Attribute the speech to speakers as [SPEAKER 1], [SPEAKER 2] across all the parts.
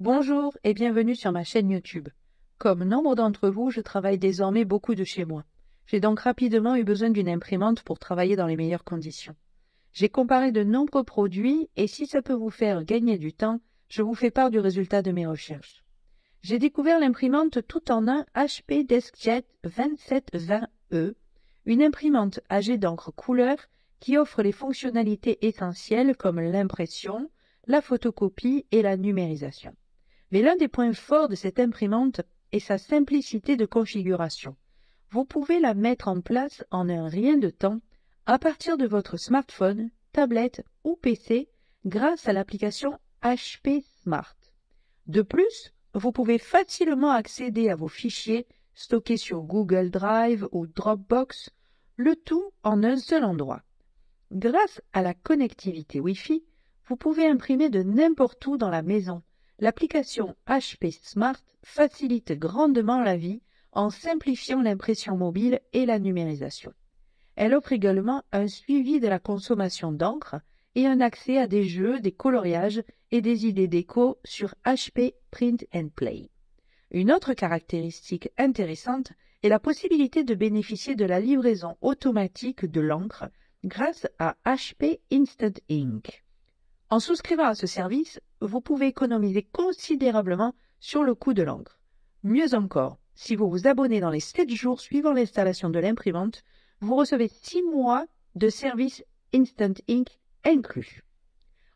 [SPEAKER 1] Bonjour et bienvenue sur ma chaîne YouTube. Comme nombre d'entre vous, je travaille désormais beaucoup de chez moi. J'ai donc rapidement eu besoin d'une imprimante pour travailler dans les meilleures conditions. J'ai comparé de nombreux produits et si ça peut vous faire gagner du temps, je vous fais part du résultat de mes recherches. J'ai découvert l'imprimante tout en un HP DeskJet 2720E, une imprimante âgée d'encre couleur qui offre les fonctionnalités essentielles comme l'impression, la photocopie et la numérisation. Mais l'un des points forts de cette imprimante est sa simplicité de configuration. Vous pouvez la mettre en place en un rien de temps à partir de votre smartphone, tablette ou PC grâce à l'application HP Smart. De plus, vous pouvez facilement accéder à vos fichiers stockés sur Google Drive ou Dropbox, le tout en un seul endroit. Grâce à la connectivité Wi-Fi, vous pouvez imprimer de n'importe où dans la maison, l'application HP Smart facilite grandement la vie en simplifiant l'impression mobile et la numérisation. Elle offre également un suivi de la consommation d'encre et un accès à des jeux, des coloriages et des idées déco sur HP Print and Play. Une autre caractéristique intéressante est la possibilité de bénéficier de la livraison automatique de l'encre grâce à HP Instant Ink. En souscrivant à ce service, vous pouvez économiser considérablement sur le coût de l'encre. Mieux encore, si vous vous abonnez dans les 7 jours suivant l'installation de l'imprimante, vous recevez 6 mois de service Instant Ink inclus.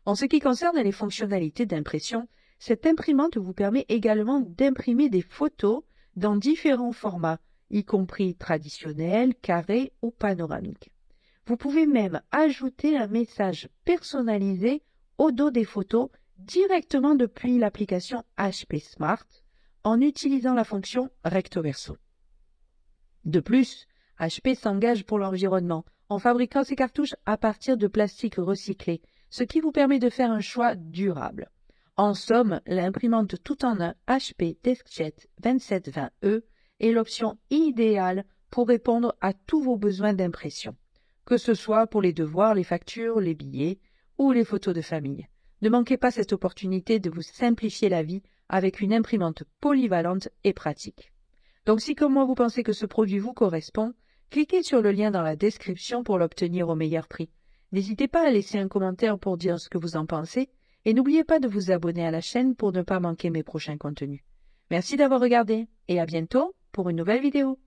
[SPEAKER 1] En ce qui concerne les fonctionnalités d'impression, cette imprimante vous permet également d'imprimer des photos dans différents formats, y compris traditionnels, carrés ou panoramiques. Vous pouvez même ajouter un message personnalisé au dos des photos directement depuis l'application HP Smart en utilisant la fonction recto verso. De plus, HP s'engage pour l'environnement en fabriquant ses cartouches à partir de plastique recyclé, ce qui vous permet de faire un choix durable. En somme, l'imprimante tout en un HP DeskJet 2720E est l'option idéale pour répondre à tous vos besoins d'impression, que ce soit pour les devoirs, les factures, les billets, ou les photos de famille. Ne manquez pas cette opportunité de vous simplifier la vie avec une imprimante polyvalente et pratique. Donc si comme moi vous pensez que ce produit vous correspond, cliquez sur le lien dans la description pour l'obtenir au meilleur prix. N'hésitez pas à laisser un commentaire pour dire ce que vous en pensez et n'oubliez pas de vous abonner à la chaîne pour ne pas manquer mes prochains contenus. Merci d'avoir regardé et à bientôt pour une nouvelle vidéo.